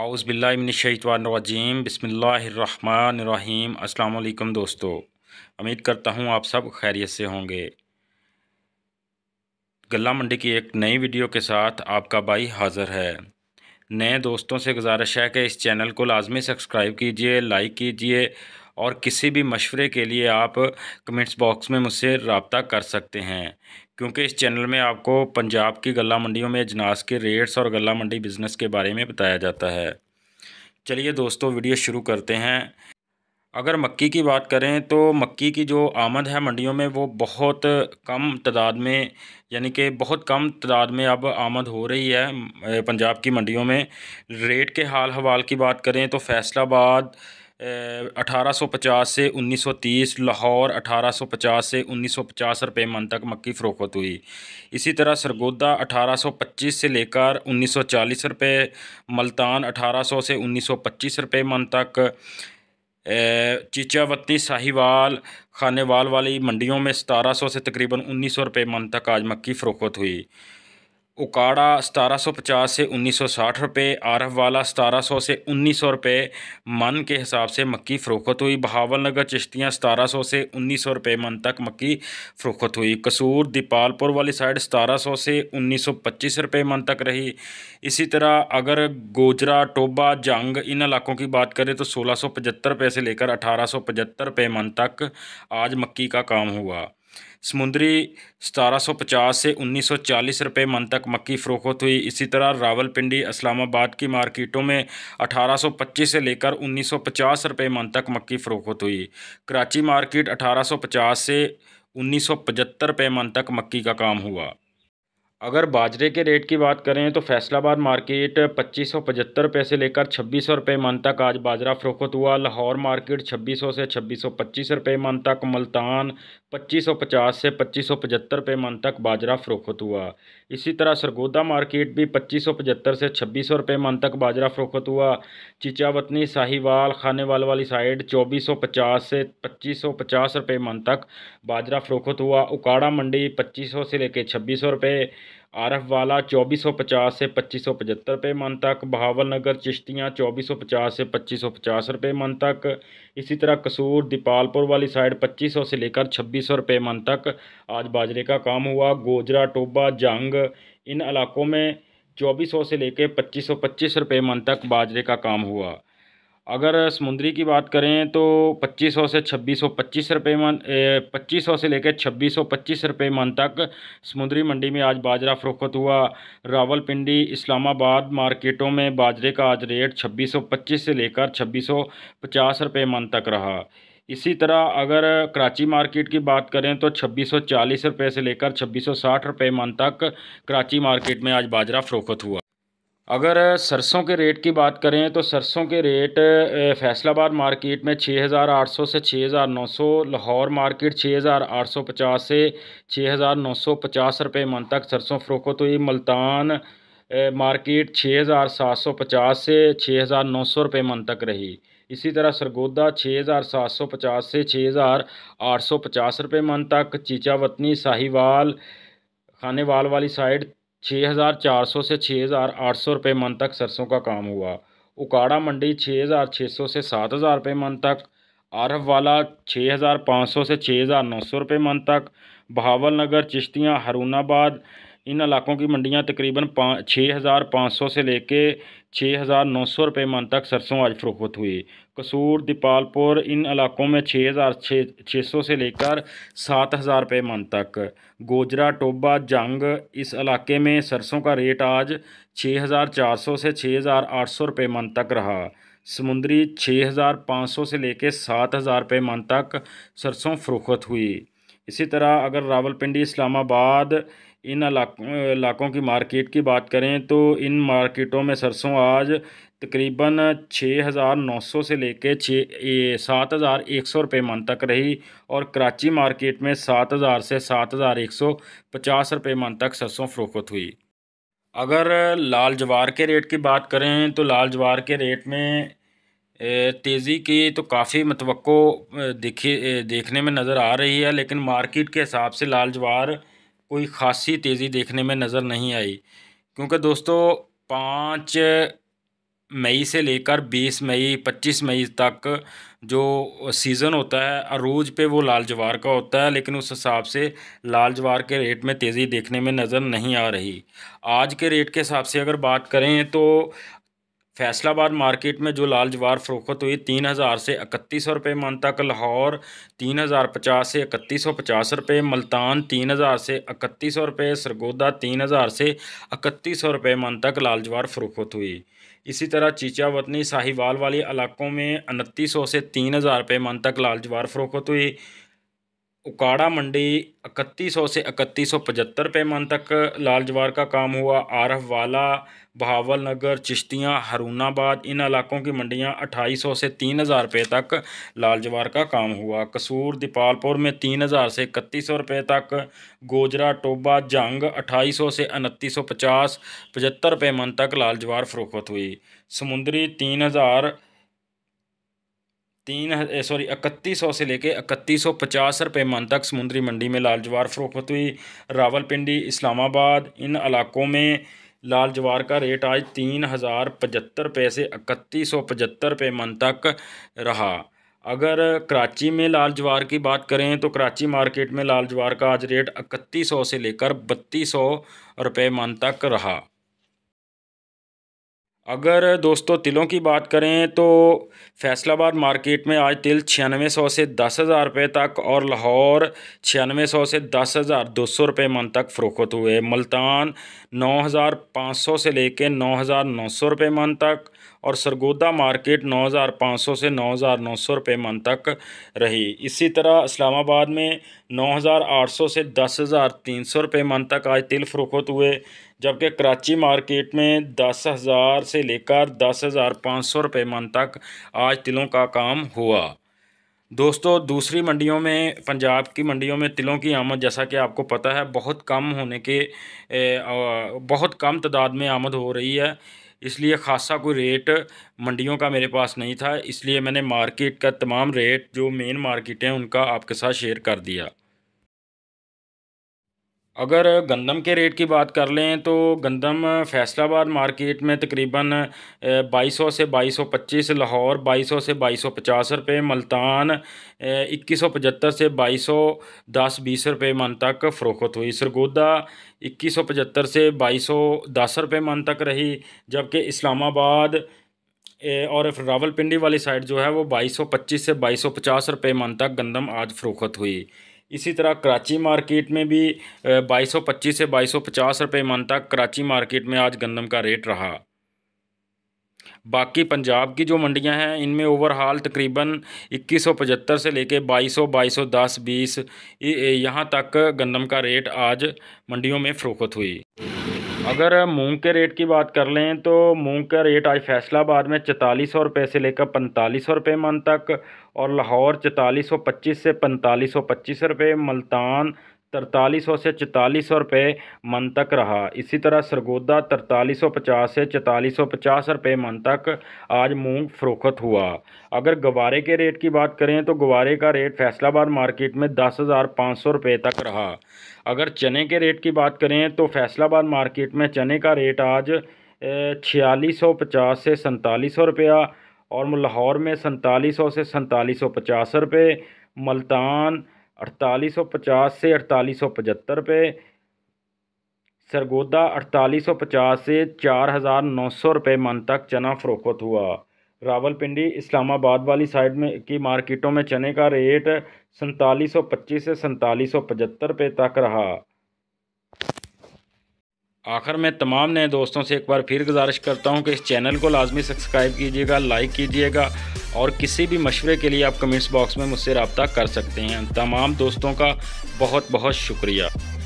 आउज़बिल्लाशवानवाजीम बसमीम अल्लाम दोस्तों उम्मीद करता हूँ आप सब खैरियत से होंगे गला मंडी की एक नई वीडियो के साथ आपका भाई हाज़र है नए दोस्तों से गुजारिश है कि इस चैनल को लाजमी सब्सक्राइब कीजिए लाइक कीजिए और किसी भी मशवरे के लिए आप कमेंट्स बॉक्स में मुझसे रबता कर सकते हैं क्योंकि इस चैनल में आपको पंजाब की गला मंडियों में अजनास के रेट्स और गला मंडी बिज़नेस के बारे में बताया जाता है चलिए दोस्तों वीडियो शुरू करते हैं अगर मक्की की बात करें तो मक्की की जो आमद है मंडियों में वो बहुत कम तादाद में यानी कि बहुत कम तादाद में अब आमद हो रही है पंजाब की मंडियों में रेट के हाल हवाल की बात करें तो फैसलाबाद 1850 से 1930 लाहौर 1850 से 1950 रुपए मन तक मक्की फ़रोख्त हुई इसी तरह सरगोदा 1825 से लेकर 1940 रुपए मल्तान 1800 से 1925 रुपए मन तक चीचावती साहिवाल खानेवाल वाली मंडियों में 1700 से तकरीबन 1900 रुपए मन तक आज मक्की फ़रोख्त हुई उकाड़ा सतारह सौ पचास से उन्नीस सौ साठ रुपये आरफ वाला सतारह सौ से उन्नीस सौ रुपये मन के हिसाब से मक्की फ़रोख्त हुई बहावल नगर चिश्तियाँ सतारह सौ से उन्नीस सौ रुपये मन तक मक्की फ़रोख्त हुई कसूर दीपालपुर वाली साइड सतारह सौ से उन्नीस सौ पच्चीस रुपये मन तक रही इसी तरह अगर गोजरा टोबा जंग इन इलाकों की बात करें तो सोलह सौ पचहत्तर रुपये से लेकर अठारह सौ पचहत्तर रुपये मन तक आज मक्की का काम हुआ समुद्री 1750 से 1940 रुपए मन तक मक्की फ़रोख्त हुई इसी तरह रावलपिंडी इस्लामाबाद की मार्केटों में 1825 से लेकर 1950 रुपए मन तक मक्की फ़रोख्त हुई कराची मार्केट 1850 से 1975 रुपए मन तक मक्की का काम हुआ अगर बाजरे के रेट की बात करें तो फैसलाबाद मार्केट पच्चीस सौ पचहत्तर रुपये से लेकर छब्बीस सौ रुपये मन तक आज बाजरा फरोख्त हुआ लाहौर मार्केट छब्बीस सौ से छब्बीस सौ पच्चीस रुपये मन तक मुल्तान पच्चीस सौ पचास से पच्चीस सौ पचहत्तर रुपये मन तक बाजरा फरोख्त हुआ इसी तरह सरगोदा मार्केट भी पच्चीस सौ पचहत्तर से छब्बीस सौ रुपये मन तक बाजरा फरोख्त हुआ चिचावतनी साहिवाल खानेवाल वाली साइड चौबीस सौ पचास से पच्चीस सौ पचास रुपये मन तक बाजरा फरोख्त हुआ उकाड़ा मंडी पच्चीस सौ से लेकर छब्बीस सौ रुपये आरफ वाला चौबीस सौ पचास से पच्चीस सौ पचहत्तर रुपये मन तक बहावल नगर चिश्तियाँ चौबीस सौ पचास से पच्चीस सौ पचास रुपये मन तक इसी तरह कसूर दीपालपुर वाली साइड पच्चीस सौ से लेकर छब्बीस सौ रुपये मन तक आज बाजरे का काम हुआ गोजरा टोबा जंग इन इलाकों में चौबीस सौ से लेकर पच्चीस सौ पच्चीस रुपये मन तक बाजरे का काम हुआ अगर समुद्री की बात करें तो पच्चीस सौ से छब्बीस सौ पच्चीस रुपये मन पच्चीस सौ से लेकर छब्बीस सौ पच्चीस रुपये मन तक समुद्री मंडी में आज बाजरा फ़रोख्त हुआ रावलपिंडी इस्लामाबाद मार्केटों में बाजरे का आज रेट छब्बीस सौ पच्चीस से लेकर छब्बीस सौ पचास रुपये मन तक रहा इसी तरह अगर कराची मार्केट की बात करें तो छब्बीस सौ चालीस रुपये से लेकर छब्बीस सौ साठ रुपये मन तक कराची मार्केट में आज बाजरा फ़रोख्त हुआ अगर सरसों के रेट की बात करें तो सरसों के रेट फैसलाबाद मार्केट में 6,800 से 6,900 लाहौर मार्केट 6,850 से 6,950 रुपए मन तक सरसों फ़रोखत हुई मुल्तान मार्केट 6,750 से 6,900 रुपए मन तक रही इसी तरह सरगोदा 6,750 से 6,850 रुपए मन तक चीचा वतनी साहिवाल खानेवाल वाली साइड छः हज़ार चार सौ से छः हज़ार आठ सौ रुपये मन तक सरसों का काम हुआ उकाड़ा मंडी छः हज़ार छः सौ से सात हज़ार रुपये मन तक आरफ वाला छः हज़ार पाँच सौ से छः हज़ार नौ सौ रुपये मन तक बहावल नगर चिश्तियाँ हरूनाबाद इन इलाकों की मंडियां तकरीबन पाँच छः हज़ार पाँच सौ से लेके छः हज़ार नौ सौ रुपये मन तक सरसों आज फरोख्त हुई कसूर दीपालपुर इन इलाकों में छः हज़ार छः सौ से लेकर सात हज़ार रुपये मन तक गोजरा टोबा जंग इस इलाके में सरसों का रेट आज छः हज़ार चार सौ से छः हज़ार आठ सौ रुपये मन तक रहा समुंदरी छः हज़ार पाँच सौ से लेकर सात हज़ार रुपये मन तक सरसों फरोख्त हुई इसी तरह अगर रावलपिंडी इस्लामाबाद इन इलाकों की मार्केट की बात करें तो इन मार्केटों में सरसों आज तकरीबन छः हज़ार नौ सौ से लेकर छः सात हज़ार एक सौ रुपये मन तक रही और कराची मार्केट में सात हज़ार से सात हज़ार एक सौ पचास रुपये मन तक सरसों फ़रोख्त हुई अगर लाल जवार के रेट की बात करें तो लाल जवार के रेट में तेज़ी की तो काफ़ी मतवक़ो दिखी देखने में नज़र आ रही है लेकिन मार्केट के हिसाब से लाल जवार कोई खासी तेज़ी देखने में नज़र नहीं आई क्योंकि दोस्तों पाँच मई से लेकर बीस मई पच्चीस मई तक जो सीज़न होता है अरूज पे वो लाल जवार का होता है लेकिन उस हिसाब से लाल जवार के रेट में तेज़ी देखने में नज़र नहीं आ रही आज के रेट के हिसाब से अगर बात करें तो फैसलाबाद मार्केट में जो लाल जवार फरोख्त हुई तीन हज़ार से इकतीस सौ रुपये मन तक लाहौर तीन हज़ार पचास से इकतीस सौ पचास रुपये मुल्तान तीन हज़ार से इकतीस सौ रुपये सरगोदा तीन हज़ार से इकतीस सौ रुपये मन तक लाल जवार फरोख्त हुई इसी तरह चीचा वतनी साहिवाल वाले इलाकों में उनतीस सौ से तीन हज़ार रुपये मन तक लाल जवार फरोख्त हुई उकाड़ा मंडी इकतीस सौ से इकतीस सौ पचहत्तर पैमान तक लाल जवार का काम हुआ आरफ वाला बहावल नगर चिश्तियाँ हरूनाबाद इन इलाकों की मंडियाँ अट्ठाईस सौ से तीन हज़ार रुपये तक लाल जवार का काम हुआ कसूर दीपालपुर में तीन हज़ार से इकतीस सौ रुपये तक गोजरा टोबा जंग अट्ठाईस सौ से उनतीस सौ पचास पचहत्तर रुपये मन तक लाल जवार फरोख्त हुई समुंदरी तीन हज़ार तीन सॉरी इकतीस सौ से लेके इकतीस सौ पचास रुपये मन तक समुद्री मंडी में लाल जवार फरोख्त हुई रावलपिंडी इस्लामाबाद इन इलाकों में लाल जवार का रेट आज तीन हज़ार पचहत्तर रुपये से इकतीस सौ पचहत्तर रुपये मन तक रहा अगर कराची में लाल जवार की बात करें तो कराची मार्केट में लाल जवार का आज रेट इकतीस सौ से लेकर बत्तीस सौ रुपये मन तक रहा अगर दोस्तों तिलों की बात करें तो फैसलाबाद मार्केट में आज तिल छियानवे सौ से दस हज़ार रुपये तक और लाहौर छियानवे सौ से दस हज़ार दो सौ रुपये मन तक फ़रोख्त हुए मुल्तान नौ हज़ार पाँच सौ से लेकर नौ हज़ार नौ सौ रुपये मन तक और सरगोदा मार्केट नौ हज़ार पाँच सौ से नौ हज़ार नौ सौ रुपये मन तक रही इसी तरह इस्लामाबाद में नौ हज़ार आठ सौ से दस हज़ार तीन सौ रुपये मन तक आज तिल फ़रोख्त हुए जबकि कराची मार्केट में दस हज़ार से लेकर दस हज़ार पाँच सौ रुपये मन तक आज तिलों का काम हुआ दोस्तों दूसरी मंडियों में पंजाब की मंडियों में तिलों की आमद जैसा कि आपको पता है बहुत कम होने के बहुत कम तादाद में आमद हो रही है इसलिए ख़ासा कोई रेट मंडियों का मेरे पास नहीं था इसलिए मैंने मार्केट का तमाम रेट जो मेन मार्केट हैं उनका आपके साथ शेयर कर दिया अगर गंदम के रेट की बात कर लें तो गंदम फैसलाबाद मार्केट में तकरीबन 2200 सौ से बाईस सौ पच्चीस लाहौर बाईस सौ से बाईस सौ पचास रुपये मुल्तान इक्कीस सौ पचहत्तर से 2210 सौ दस बीस रुपये मन तक फ़रोख्त हुई सरगोदा इक्कीस सौ पचहत्तर से बाईस सौ दस रुपये मन तक रही जबकि इस्लामाबाद और रावलपिंडी वाली साइड जो है वो बाईस सौ पच्चीस से बाईस सौ पचास रुपये मन तक गंदम आज फ़रोख्त हुई इसी तरह कराची मार्केट में भी 2225 से 2250 रुपए मन तक कराची मार्केट में आज गंदम का रेट रहा बाकी पंजाब की जो मंडियां हैं इनमें ओवरहाल तकरीबन इक्कीस से लेके 2200 2210 20 यहाँ तक गंदम का रेट आज मंडियों में फ़रोखत हुई अगर मूंग के रेट की बात कर लें तो मूंग का रेट आज फैसलाबाद में चौतालीस सौ रुपये से लेकर पैंतालीस सौ रुपये मन तक और लाहौर चौतालीस सौ पच्चीस से पैंतालीस सौ पच्चीस रुपये मुल्तान तरतालीस सौ से चौतालीस सौ रुपये मन तक रहा इसी तरह सरगोदा तरतालीस सौ पचास से चौतालीस सौ पचास रुपये मन तक आज मूंग फरोख्त हुआ अगर गवारे के रेट की बात करें तो गवारे का रेट फैसलाबाद मार्केट में दस हज़ार पाँच सौ रुपये तक रहा अगर चने के रेट की बात करें तो फैसलाबाद मार्केट में चने का रेट आज छियालीस सौ पचास से सैंतालीस सौ रुपया और लाहौर में सैंतालीस सौ से सैंतालीस सौ पचास रुपये मुल्तान अड़तालीस सौ पचास से अड़तालीस सौ पचहत्तर रुपये सरगोदा अड़तालीस सौ पचास से चार हज़ार नौ सौ रुपये मन तक चना फ़रोख्त हुआ रावलपिंडी इस्लामाबाद वाली साइड में की मार्केटों में चने का रेट सैंतालीस सौ पच्चीस से सैंतालीस सौ पचहत्तर रुपये तक रहा आखिर में तमाम नए दोस्तों से एक बार फिर गुजारिश करता हूँ कि इस चैनल को लाजमी सब्सक्राइब कीजिएगा लाइक कीजिएगा और किसी भी मशवरे के लिए आप कमेंट्स बॉक्स में मुझसे रबता कर सकते हैं तमाम दोस्तों का बहुत बहुत शुक्रिया